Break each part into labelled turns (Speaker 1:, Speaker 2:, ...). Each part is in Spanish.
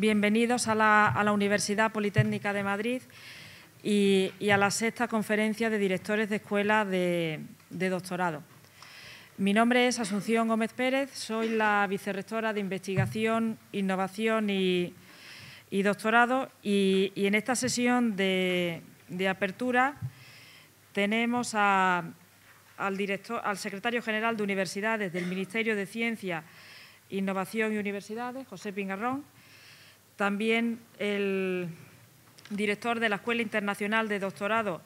Speaker 1: bienvenidos a la, Universidad Politécnica de Madrid y, a la sexta conferencia de directores de escuelas de, doctorado. Mi nombre es Asunción Gómez Pérez, soy la vicerrectora de Investigación, Innovación y, Doctorado y, en esta sesión de, apertura tenemos al, director, al secretario general de Universidades del Ministerio de Ciencia, Innovación y Universidades, José Pingarrón, también el director de la Escuela Internacional de Doctorado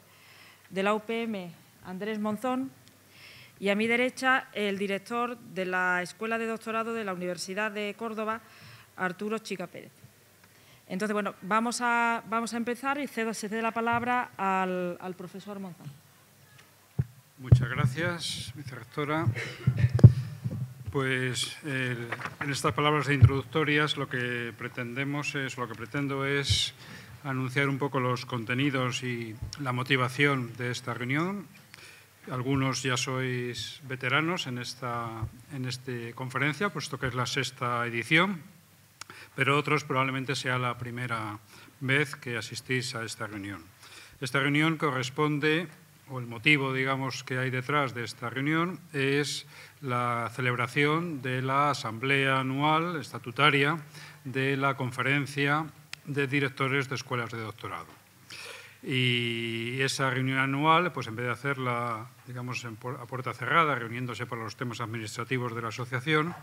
Speaker 1: de la UPM, Andrés Monzón, y a mi derecha el director de la Escuela de Doctorado de la Universidad de Córdoba, Arturo Chica Pérez. Entonces, bueno, vamos a, vamos a empezar y cedo, se cede la palabra al, profesor Monzón.
Speaker 2: Muchas gracias, vicerectora. Pues en estas palabras de introductorias lo que pretendemos es, lo que pretendo es anunciar un poco los contenidos y la motivación de esta reunión. Algunos ya sois veteranos en esta, en esta conferencia, puesto que es la sexta edición, pero otros probablemente sea la primera vez que asistís a esta reunión. Esta reunión corresponde, o el motivo, digamos, que hay detrás de esta reunión es la celebración de la asamblea anual estatutaria de la conferencia de directores de escuelas de doctorado. Y esa reunión anual, pues en vez de hacerla, digamos, a puerta cerrada, reuniéndose para los temas administrativos de la asociación,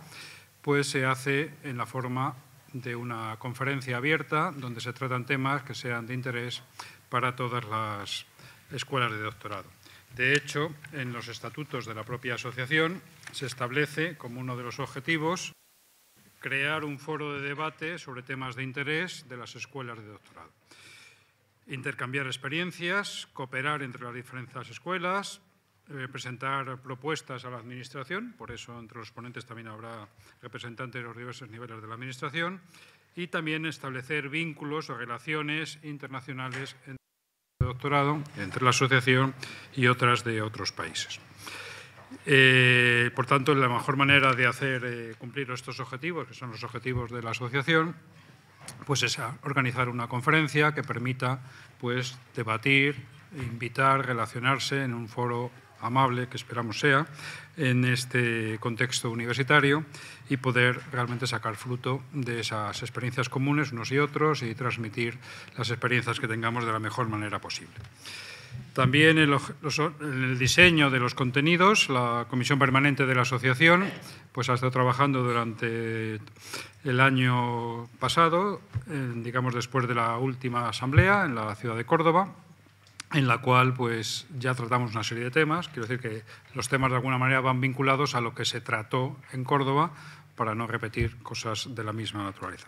Speaker 2: pues se hace en la forma de una conferencia abierta donde se tratan temas que sean de interés para todas las escuelas de doctorado. De hecho, en los estatutos de la propia asociación se establece como uno de los objetivos crear un foro de debate sobre temas de interés de las escuelas de doctorado, intercambiar experiencias, cooperar entre las diferentes escuelas, eh, presentar propuestas a la Administración, por eso entre los ponentes también habrá representantes de los diversos niveles de la Administración, y también establecer vínculos o relaciones internacionales entre doctorado entre la asociación y otras de otros países. Eh, por tanto, la mejor manera de hacer eh, cumplir estos objetivos, que son los objetivos de la asociación, pues es organizar una conferencia que permita pues, debatir, invitar, relacionarse en un foro amable que esperamos sea en este contexto universitario y poder realmente sacar fruto de esas experiencias comunes unos y otros y transmitir las experiencias que tengamos de la mejor manera posible. También en, el diseño de los contenidos, la comisión permanente de la asociación pues ha estado trabajando durante el año pasado, digamos después de la última asamblea en la ciudad de Córdoba, en la cual pues, ya tratamos una serie de temas. Quiero decir que los temas de alguna manera van vinculados a lo que se trató en Córdoba para no repetir cosas de la misma naturaleza.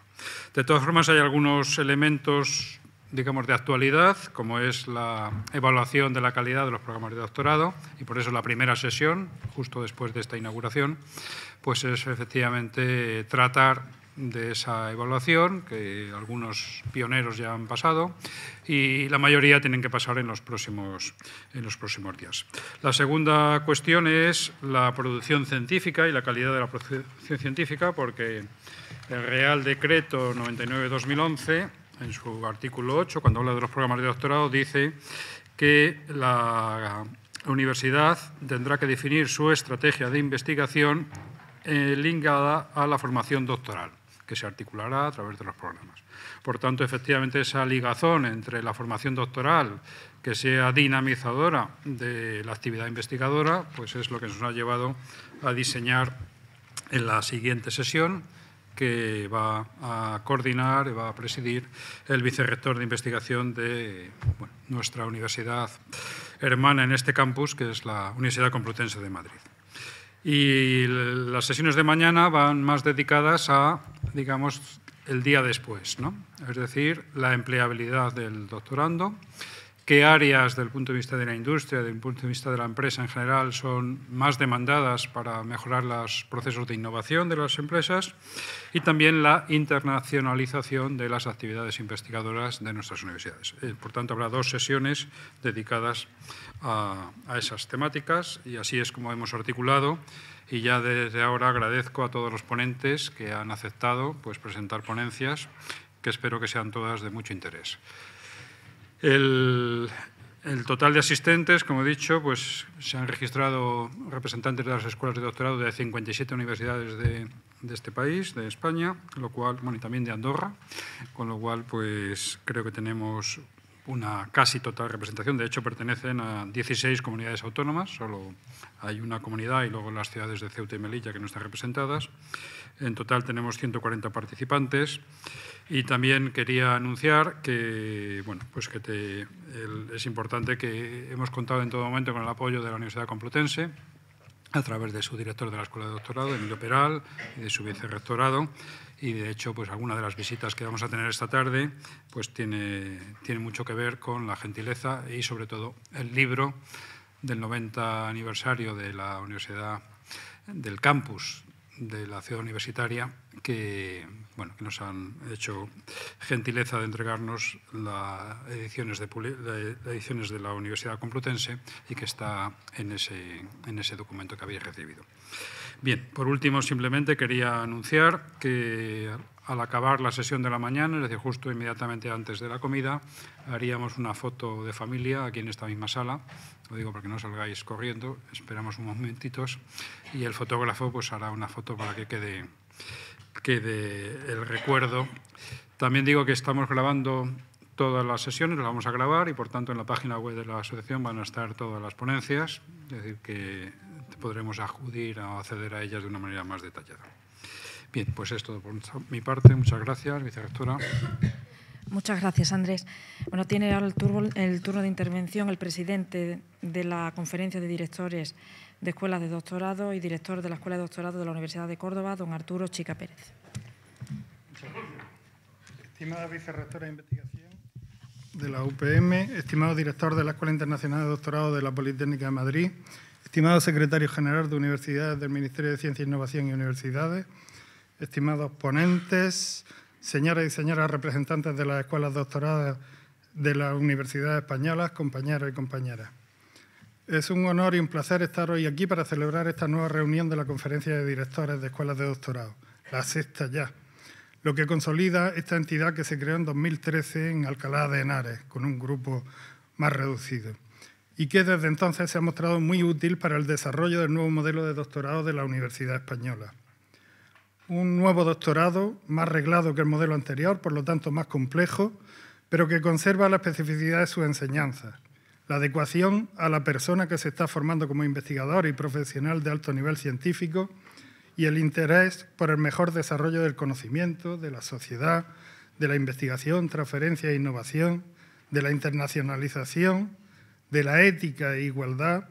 Speaker 2: De todas formas, hay algunos elementos digamos, de actualidad, como es la evaluación de la calidad de los programas de doctorado, y por eso la primera sesión, justo después de esta inauguración, pues es efectivamente tratar de esa evaluación, que algunos pioneros ya han pasado, y la mayoría tienen que pasar en los próximos, días. La segunda cuestión es la producción científica y la calidad de la producción científica, porque el Real Decreto 99-2011, en su artículo 8, cuando habla de los programas de doctorado, dice que la universidad tendrá que definir su estrategia de investigación eh, ligada a la formación doctoral que se articulará a través de los programas. Por tanto, efectivamente, esa ligazón entre la formación doctoral, que sea dinamizadora de la actividad investigadora, pues es lo que nos ha llevado a diseñar en la siguiente sesión, que va a coordinar y va a presidir el vicerrector de investigación de nuestra universidad hermana en este campus, que es la Universidad Complutense de Madrid. Y las sesiones de mañana van más dedicadas a, digamos, el día después, ¿no? es decir, la empleabilidad del doctorando qué áreas del punto de vista de la industria, del punto de vista de la empresa en general, son más demandadas para mejorar los procesos de innovación de las empresas y también la internacionalización de las actividades investigadoras de nuestras universidades. Eh, por tanto, habrá dos sesiones dedicadas a, esas temáticas y así es como hemos articulado y ya desde ahora agradezco a todos los ponentes que han aceptado pues, presentar ponencias que espero que sean todas de mucho interés. El, total de asistentes, como he dicho, pues se han registrado representantes de las escuelas de doctorado de 57 universidades de, este país, de España, lo cual, bueno, y también de Andorra, con lo cual, pues creo que tenemos una casi total representación. De hecho, pertenecen a 16 comunidades autónomas, solo hay una comunidad y luego las ciudades de Ceuta y Melilla que no están representadas. En total tenemos 140 participantes. Y también quería anunciar que, bueno, pues que es importante que hemos contado en todo momento con el apoyo de la Universidad Complutense, a través de su director de la Escuela de Doctorado, Emilio Peral, y de su vicerrectorado. Y de hecho, pues alguna de las visitas que vamos a tener esta tarde pues tiene, tiene mucho que ver con la gentileza y sobre todo el libro del 90 aniversario de la Universidad del campus de la ciudad universitaria que, bueno, nos han hecho gentileza de entregarnos las ediciones de, la ediciones de la Universidad Complutense y que está en ese, en ese documento que habéis recibido. Bien, por último, simplemente quería anunciar que al acabar la sesión de la mañana, es decir, justo inmediatamente antes de la comida, haríamos una foto de familia aquí en esta misma sala. Lo digo que no salgáis corriendo, esperamos unos momentitos y el fotógrafo pues hará una foto para que quede, quede el recuerdo. También digo que estamos grabando todas las sesiones, las vamos a grabar y por tanto en la página web de la asociación van a estar todas las ponencias, es decir, que podremos acudir o acceder a ellas de una manera más detallada. Bien, pues esto por mi parte. Muchas gracias, vicerectora.
Speaker 1: Muchas gracias, Andrés. Bueno, tiene ahora el turno, de intervención el presidente de la Conferencia de Directores de Escuelas de Doctorado y director de la Escuela de Doctorado de la Universidad de Córdoba, don Arturo Chica Pérez.
Speaker 3: Estimada vicerrectora de Investigación de la UPM, estimado director de la Escuela Internacional de Doctorado de la Politécnica de Madrid, estimado secretario general de Universidades del Ministerio de Ciencia, Innovación y Universidades, estimados ponentes, señoras y señores representantes de las escuelas doctoradas de las universidades españolas, compañeros y compañeras. Es un honor y un placer estar hoy aquí para celebrar esta nueva reunión de la Conferencia de Directores de Escuelas de Doctorado, la sexta ya, lo que consolida esta entidad que se creó en 2013 en Alcalá de Henares, con un grupo más reducido, y que desde entonces se ha mostrado muy útil para el desarrollo del nuevo modelo de doctorado de la Universidad Española un nuevo doctorado más reglado que el modelo anterior, por lo tanto más complejo, pero que conserva la especificidad de su enseñanza, la adecuación a la persona que se está formando como investigador y profesional de alto nivel científico y el interés por el mejor desarrollo del conocimiento, de la sociedad, de la investigación, transferencia e innovación, de la internacionalización, de la ética e igualdad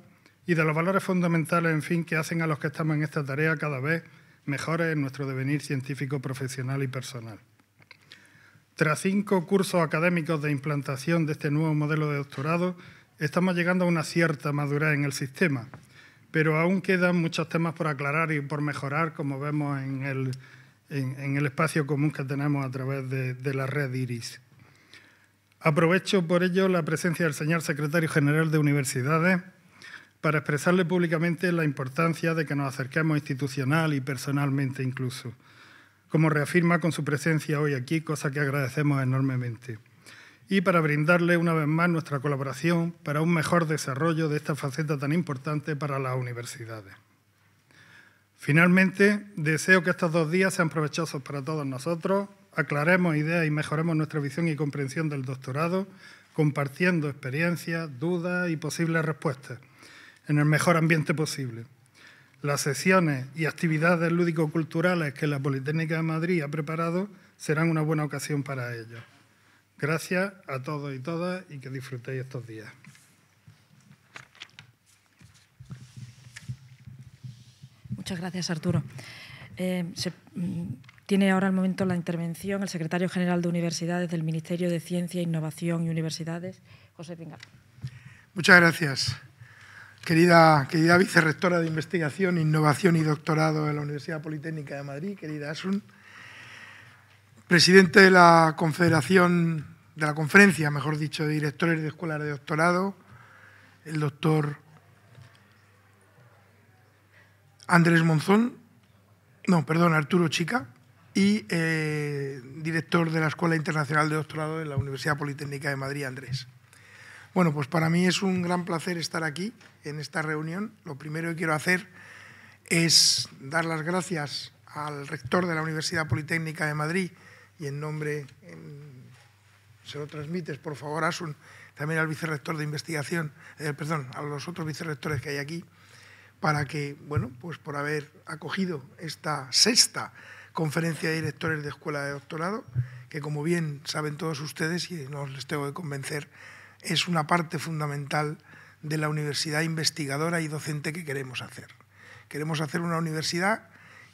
Speaker 3: y de los valores fundamentales, en fin, que hacen a los que estamos en esta tarea cada vez mejores en nuestro devenir científico, profesional y personal. Tras cinco cursos académicos de implantación de este nuevo modelo de doctorado, estamos llegando a una cierta madurez en el sistema, pero aún quedan muchos temas por aclarar y por mejorar, como vemos en el, espacio común que tenemos a través de la red IRIS. Aprovecho por ello la presencia del señor secretario general de Universidades, para expresarle públicamente la importancia de que nos acerquemos institucional y personalmente incluso, como reafirma con su presencia hoy aquí, cosa que agradecemos enormemente, y para brindarle una vez más nuestra colaboración para un mejor desarrollo de esta faceta tan importante para las universidades. Finalmente, deseo que estos dos días sean provechosos para todos nosotros, aclaremos ideas y mejoremos nuestra visión y comprensión del doctorado, compartiendo experiencias, dudas y posibles respuestas en el mejor ambiente posible. Las sesiones y actividades lúdico-culturales que la Politécnica de Madrid ha preparado serán una buena ocasión para ello. Gracias a todos y todas y que disfrutéis estos días.
Speaker 1: Muchas gracias, Arturo. Eh, mm, tiene ahora el momento la intervención el secretario general de Universidades del Ministerio de Ciencia, Innovación y Universidades, José Pingar.
Speaker 4: Muchas gracias querida, querida vicerrectora de Investigación, Innovación y Doctorado de la Universidad Politécnica de Madrid, querida Asun, presidente de la Confederación, de la Conferencia, mejor dicho, de Directores de Escuelas de Doctorado, el doctor Andrés Monzón, no, perdón, Arturo Chica, y eh, director de la Escuela Internacional de Doctorado de la Universidad Politécnica de Madrid, Andrés. Bueno, pues para mí es un gran placer estar aquí en esta reunión. Lo primero que quiero hacer es dar las gracias al rector de la Universidad Politécnica de Madrid y en nombre, se lo transmites por favor Asun, también al vicerrector de investigación, eh, perdón, a los otros vicerrectores que hay aquí, para que, bueno, pues por haber acogido esta sexta conferencia de directores de escuela de doctorado, que como bien saben todos ustedes, y no les tengo que convencer, es una parte fundamental de la universidad investigadora y docente que queremos hacer. Queremos hacer una universidad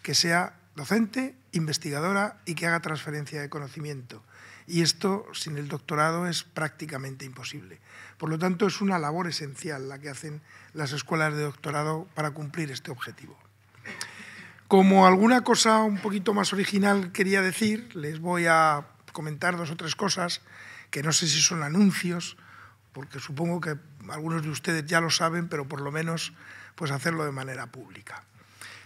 Speaker 4: que sea docente, investigadora y que haga transferencia de conocimiento. Y esto sin el doctorado es prácticamente imposible. Por lo tanto, es una labor esencial la que hacen las escuelas de doctorado para cumplir este objetivo. Como alguna cosa un poquito más original quería decir, les voy a comentar dos o tres cosas que no sé si son anuncios, porque supongo que algunos de ustedes ya lo saben, pero por lo menos pues hacerlo de manera pública.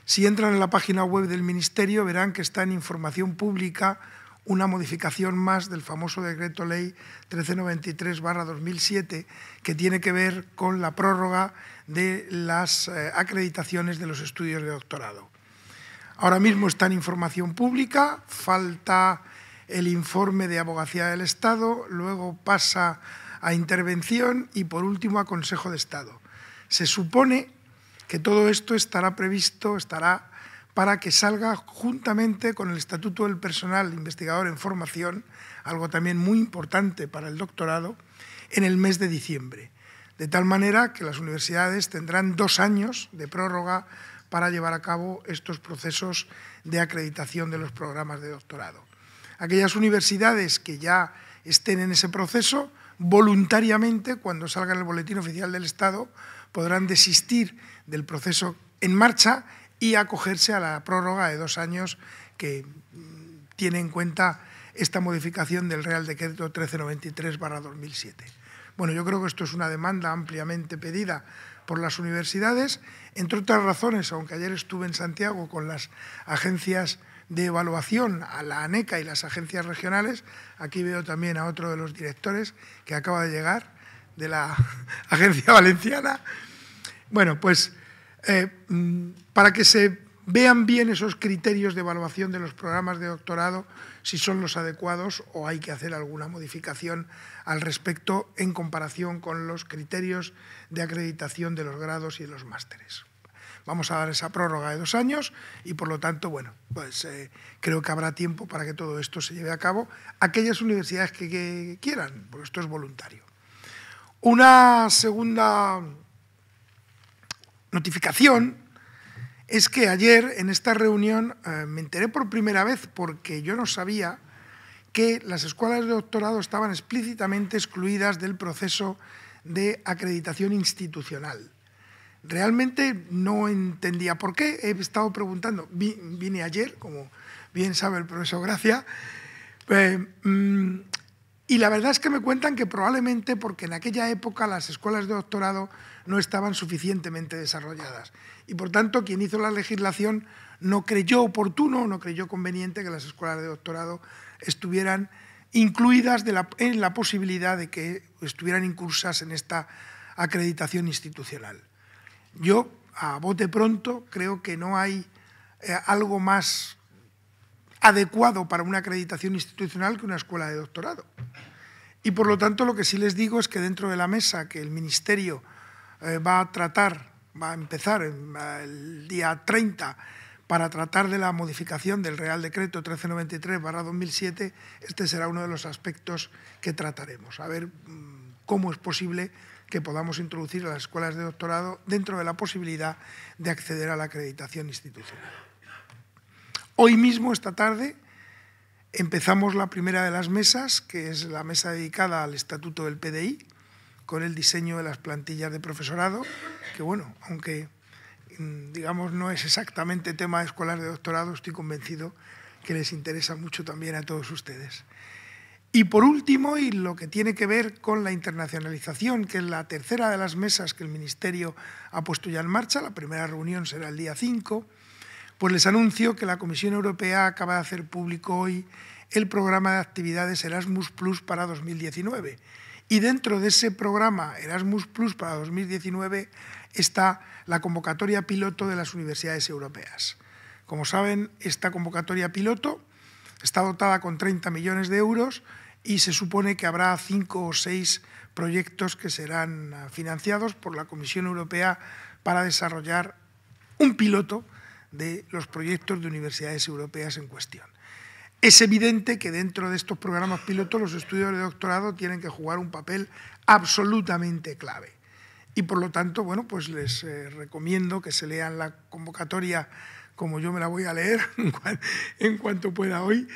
Speaker 4: Si entran en la página web del Ministerio verán que está en información pública una modificación más del famoso decreto ley 1393-2007 que tiene que ver con la prórroga de las eh, acreditaciones de los estudios de doctorado. Ahora mismo está en información pública, falta el informe de abogacía del Estado, luego pasa a intervención y, por último, a Consejo de Estado. Se supone que todo esto estará previsto, estará para que salga juntamente con el Estatuto del Personal Investigador en Formación, algo también muy importante para el doctorado, en el mes de diciembre. De tal manera que las universidades tendrán dos años de prórroga para llevar a cabo estos procesos de acreditación de los programas de doctorado. Aquellas universidades que ya estén en ese proceso voluntariamente, cuando salga el Boletín Oficial del Estado, podrán desistir del proceso en marcha y acogerse a la prórroga de dos años que mm, tiene en cuenta esta modificación del Real Decreto 1393-2007. Bueno, yo creo que esto es una demanda ampliamente pedida por las universidades, entre otras razones, aunque ayer estuve en Santiago con las agencias de evaluación a la ANECA y las agencias regionales. Aquí veo también a otro de los directores que acaba de llegar de la Agencia Valenciana. Bueno, pues eh, mm, para que se vean bien esos criterios de evaluación de los programas de doctorado, si son los adecuados o hay que hacer alguna modificación al respecto en comparación con los criterios de acreditación de los grados y de los másteres vamos a dar esa prórroga de dos años y por lo tanto, bueno, pues eh, creo que habrá tiempo para que todo esto se lleve a cabo aquellas universidades que, quieran, porque esto es voluntario. Una segunda notificación es que ayer en esta reunión eh, me enteré por primera vez porque yo no sabía que las escuelas de doctorado estaban explícitamente excluidas del proceso de acreditación institucional. Realmente no entendía por qué. He estado preguntando. Vine ayer, como bien sabe el profesor Gracia. Eh, mm, y la verdad es que me cuentan que probablemente porque en aquella época las escuelas de doctorado no estaban suficientemente desarrolladas. Y por tanto, quien hizo la legislación no creyó oportuno, no creyó conveniente que las escuelas de doctorado estuvieran incluidas en la posibilidad de que estuvieran incursas en esta acreditación institucional. Yo, a bote pronto, creo que no hay eh, algo más adecuado para una acreditación institucional que una escuela de doctorado. Y por lo tanto, lo que sí les digo es que dentro de la mesa que el Ministerio eh, va a tratar, va a empezar el día 30 para tratar de la modificación del Real Decreto 1393-2007, este será uno de los aspectos que trataremos. A ver mm, cómo es posible que podamos introducir a las escuelas de doctorado dentro de la posibilidad de acceder a la acreditación institucional. Hoy mismo, esta tarde, empezamos la primera de las mesas, que es la mesa dedicada al estatuto del PDI, con el diseño de las plantillas de profesorado, que bueno, aunque mm, digamos no es exactamente tema de escuelas de doctorado, estoy convencido que les interesa mucho también a todos ustedes. Y por último, y lo que tiene que ver con la internacionalización, que es la tercera de las mesas que el Ministerio ha puesto ya en marcha, la primera reunión será el día 5, pues les anuncio que la Comisión Europea acaba de hacer público hoy el programa de actividades Erasmus Plus para 2019. Y dentro de ese programa Erasmus Plus para 2019 está la convocatoria piloto de las universidades europeas. Como saben, esta convocatoria piloto Está dotada con 30 millones de euros y se supone que habrá cinco o seis proyectos que serán ah, financiados por la Comisión Europea para desarrollar un piloto de los proyectos de universidades europeas en cuestión. Es evidente que dentro de estos programas pilotos los estudios de doctorado tienen que jugar un papel absolutamente clave. Y por lo tanto, bueno, pues les eh, recomiendo que se lean la convocatoria como yo me la voy a leer en cuanto pueda hoy,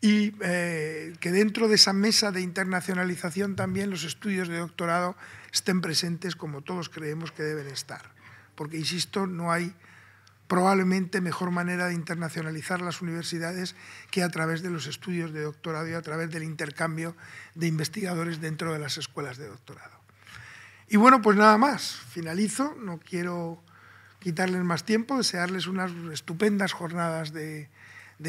Speaker 4: y eh, que dentro de esa mesa de internacionalización también los estudios de doctorado estén presentes como todos creemos que deben estar. Porque, insisto, no hay probablemente mejor manera de internacionalizar las universidades que a través de los estudios de doctorado y a través del intercambio de investigadores dentro de las escuelas de doctorado. Y bueno, pues nada más, finalizo, no quiero quitarles más tiempo, desearles unas estupendas jornadas de,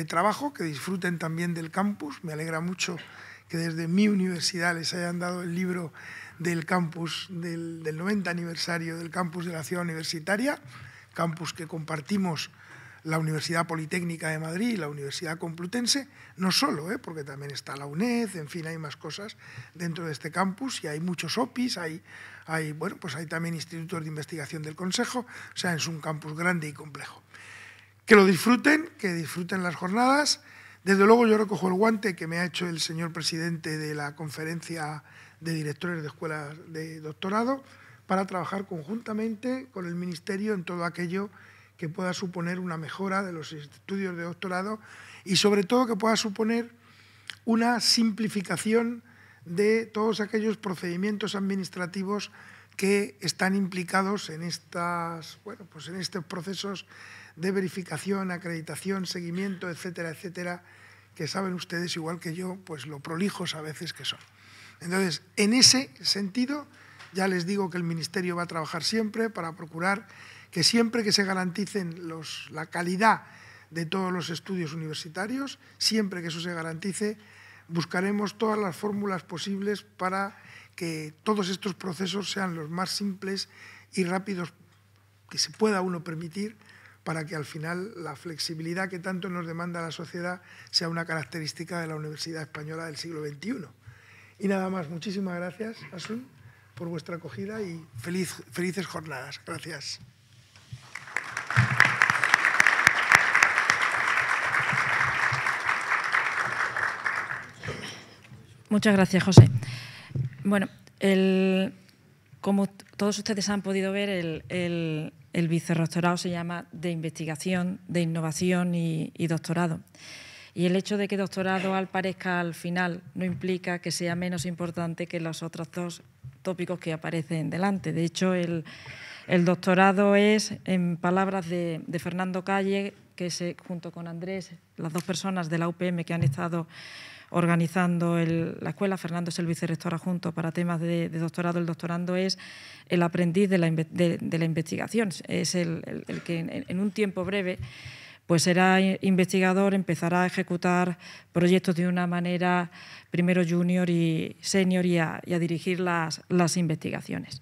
Speaker 4: trabajo, que disfruten también del campus. Me alegra mucho que desde mi universidad les hayan dado el libro del campus, del, 90 aniversario del campus de la ciudad universitaria, campus que compartimos la Universidad Politécnica de Madrid y la Universidad Complutense, no solo, ¿eh? porque también está la UNED, en fin, hay más cosas dentro de este campus y hay muchos OPIs, hay hay, bueno, pues hay también institutos de investigación del Consejo, o sea, es un campus grande y complejo. Que lo disfruten, que disfruten las jornadas. Desde luego yo recojo el guante que me ha hecho el señor presidente de la conferencia de directores de escuelas de doctorado para trabajar conjuntamente con el Ministerio en todo aquello que pueda suponer una mejora de los estudios de doctorado y sobre todo que pueda suponer una simplificación de todos aquellos procedimientos administrativos que están implicados en, estas, bueno, pues en estos procesos de verificación, acreditación, seguimiento, etcétera, etcétera, que saben ustedes igual que yo, pues lo prolijos a veces que son. Entonces, en ese sentido, ya les digo que el Ministerio va a trabajar siempre para procurar que siempre que se garanticen los, la calidad de todos los estudios universitarios, siempre que eso se garantice, buscaremos todas las fórmulas posibles para que todos estos procesos sean los más simples y rápidos que se pueda uno permitir para que al final la flexibilidad que tanto nos demanda la sociedad sea una característica de la Universidad Española del siglo XXI. Y nada más, muchísimas gracias, Asun, por vuestra acogida y felices jornadas. Gracias.
Speaker 1: Muchas gracias, José. Bueno, como todos ustedes han podido ver, el, el, vicerrectorado se llama de investigación, de innovación y, doctorado. Y el hecho de que doctorado aparezca al final no implica que sea menos importante que los otros dos tópicos que aparecen delante. De hecho, el, doctorado es, en palabras de, de Fernando Calle, que es junto con Andrés, las dos personas de la UPM que han estado organizando el, la escuela, Fernando es el vicerrector adjunto para temas de, doctorado, el doctorando es el aprendiz de la, investigación, es el, que en un tiempo breve pues será investigador, empezará a ejecutar proyectos de una manera primero junior y senior y a, dirigir las, investigaciones.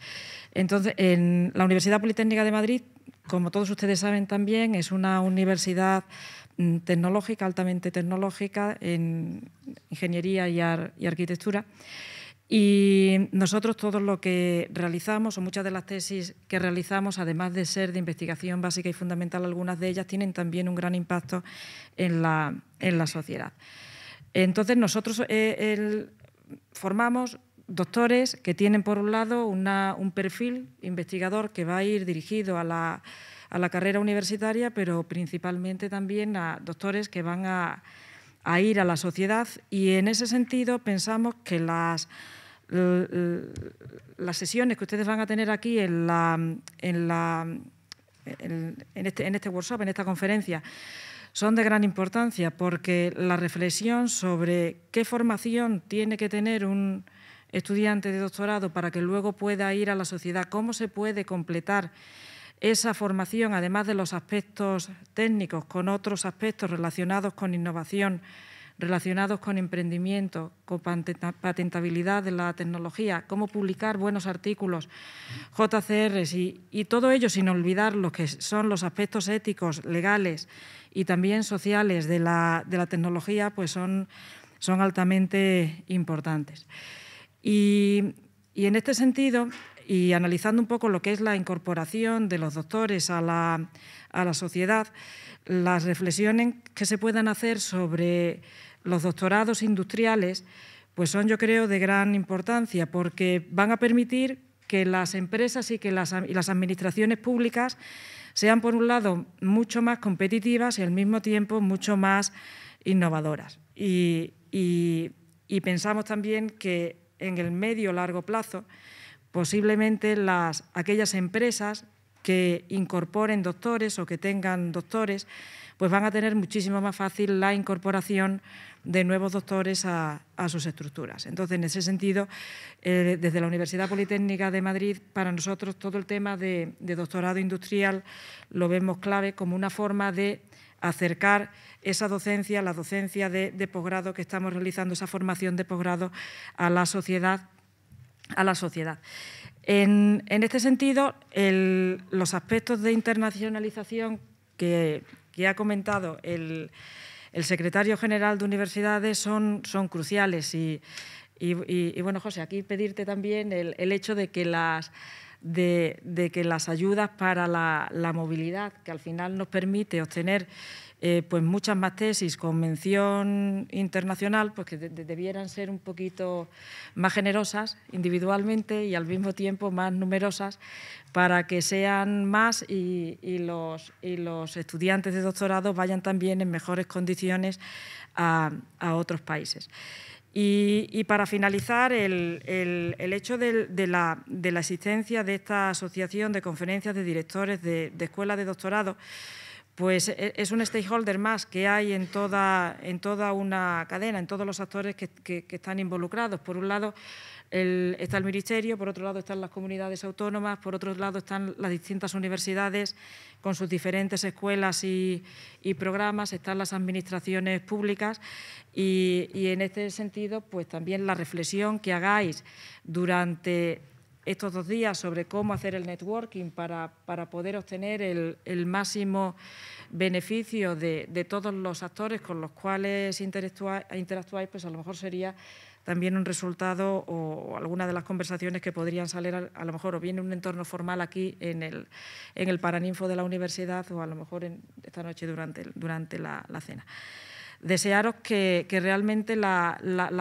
Speaker 1: Entonces, en la Universidad Politécnica de Madrid, como todos ustedes saben también, es una universidad mm, tecnológica, altamente tecnológica en ingeniería y, y arquitectura. Y nosotros todo lo que realizamos, o muchas de las tesis que realizamos, además de ser de investigación básica y fundamental, algunas de ellas tienen también un gran impacto en la, sociedad. Entonces nosotros eh, formamos doctores que tienen por un lado un perfil investigador que va a ir dirigido a la carrera universitaria, pero principalmente también a doctores que van a a ir a la sociedad y en ese sentido pensamos que las, las sesiones que ustedes van a tener aquí en, la, en, la, en, este, en este workshop, en esta conferencia, son de gran importancia porque la reflexión sobre qué formación tiene que tener un estudiante de doctorado para que luego pueda ir a la sociedad, cómo se puede completar esa formación, además de los aspectos técnicos, con otros aspectos relacionados con innovación, relacionados con emprendimiento, con patentabilidad de la tecnología, cómo publicar buenos artículos, JCRs y, todo ello sin olvidar lo que son los aspectos éticos, legales y también sociales de la, tecnología, pues son, altamente importantes. y en este sentido, y analizando un poco lo que es la incorporación de los doctores a la, sociedad, las reflexiones que se puedan hacer sobre los doctorados industriales, pues son yo creo de gran importancia porque van a permitir que las empresas y que las, administraciones públicas sean, por un lado, mucho más competitivas y al mismo tiempo mucho más innovadoras. Y, y pensamos también que en el medio-largo plazo, posiblemente las, aquellas empresas que incorporen doctores o que tengan doctores, pues van a tener muchísimo más fácil la incorporación de nuevos doctores a, sus estructuras. Entonces, en ese sentido, eh, desde la Universidad Politécnica de Madrid, para nosotros todo el tema de, doctorado industrial lo vemos clave como una forma de acercar esa docencia, la docencia de posgrado que estamos realizando, esa formación de posgrado a la sociedad a la sociedad. En, este sentido, los aspectos de internacionalización que, ha comentado el, secretario general de universidades son, cruciales. Y, bueno, José, aquí pedirte también el, hecho de que las, ayudas para la, la, movilidad, que al final nos permite obtener eh, pues muchas más tesis con mención internacional, pues que debieran ser un poquito más generosas individualmente y al mismo tiempo más numerosas para que sean más y, los, estudiantes de doctorado vayan también en mejores condiciones a, otros países. Y, para finalizar, el, hecho de, la, existencia de esta asociación de conferencias de directores de, de escuelas de doctorado, pues e-, es un stakeholder más que hay en toda, en toda una cadena, en todos los actores que, están involucrados. Por un lado está el Ministerio, por otro lado están las comunidades autónomas, por otro lado están las distintas universidades con sus diferentes escuelas y, programas, están las administraciones públicas y, y en este sentido pues también la reflexión que hagáis durante estos dos días sobre cómo hacer el networking para, poder obtener el, máximo beneficio de, de, todos los actores con los cuales interactuáis, pues a lo mejor sería también un resultado o, alguna de las conversaciones que podrían salir a, lo mejor o bien en un entorno formal aquí en el, en el Paraninfo de la universidad o a lo mejor esta noche durante, durante la cena desearos que, realmente la,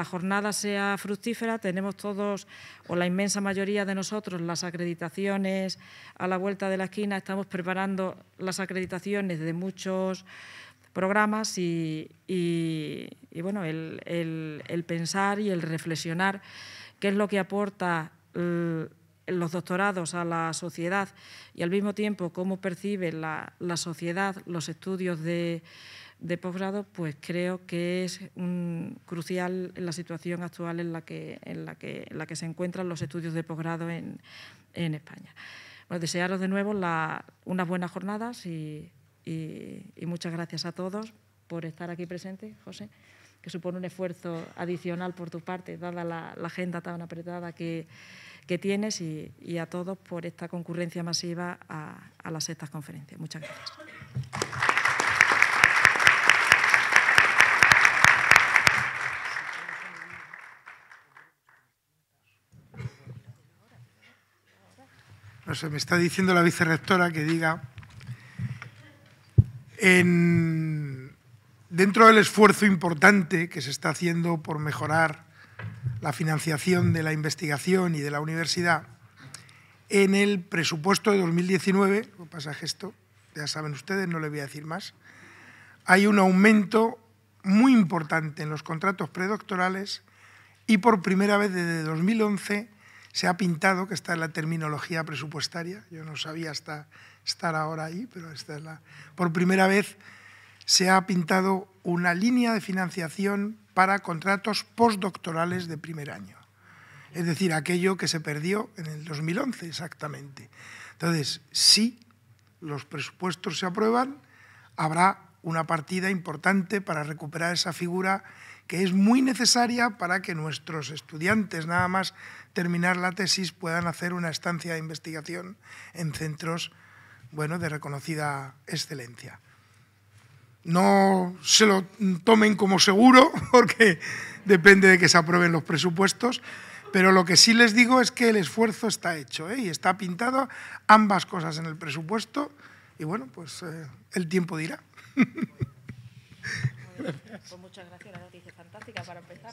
Speaker 1: jornada sea fructífera. Tenemos todos, o la inmensa mayoría de nosotros, las acreditaciones a la vuelta de la esquina. Estamos preparando las acreditaciones de muchos programas y, bueno, el, pensar y el reflexionar qué es lo que aporta los doctorados a la sociedad y al mismo tiempo cómo percibe la sociedad los estudios de de posgrado, pues creo que es crucial la situación actual en la, que, en, la que, la que se encuentran los estudios de posgrado en, España. Bueno, desearos de nuevo unas buenas jornadas y, muchas gracias a todos por estar aquí presentes, José, que supone un esfuerzo adicional por tu parte, dada la, agenda tan apretada que, tienes, y, a todos por esta concurrencia masiva a, a las sextas conferencias. Muchas gracias.
Speaker 4: No sé, me está diciendo la vicerrectora que diga, dentro del esfuerzo importante que se está haciendo por mejorar la financiación de la investigación y de la universidad, en el presupuesto de 2019, lo pasa gesto, ya saben ustedes, no le voy a decir más, hay un aumento muy importante en los contratos predoctorales y por primera vez desde 2011 se ha pintado, que está en la terminología presupuestaria, yo no sabía hasta estar ahora ahí, pero esta es la... Por primera vez se ha pintado una línea de financiación para contratos postdoctorales de primer año. Es decir, aquello que se perdió en el 2011 exactamente. Entonces, si los presupuestos se aprueban, habrá una partida importante para recuperar esa figura que es muy necesaria para que nuestros estudiantes, nada más terminar la tesis, puedan hacer una estancia de investigación en centros bueno, de reconocida excelencia. No se lo tomen como seguro, porque depende de que se aprueben los presupuestos, pero lo que sí les digo es que el esfuerzo está hecho ¿eh? y está pintado ambas cosas en el presupuesto y bueno, pues eh, el tiempo dirá.
Speaker 1: Pues muchas gracias, la noticia fantástica para empezar.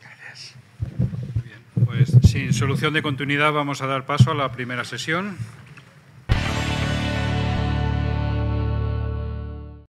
Speaker 2: Gracias. Muy bien, pues sin solución de continuidad vamos a dar paso a la primera sesión.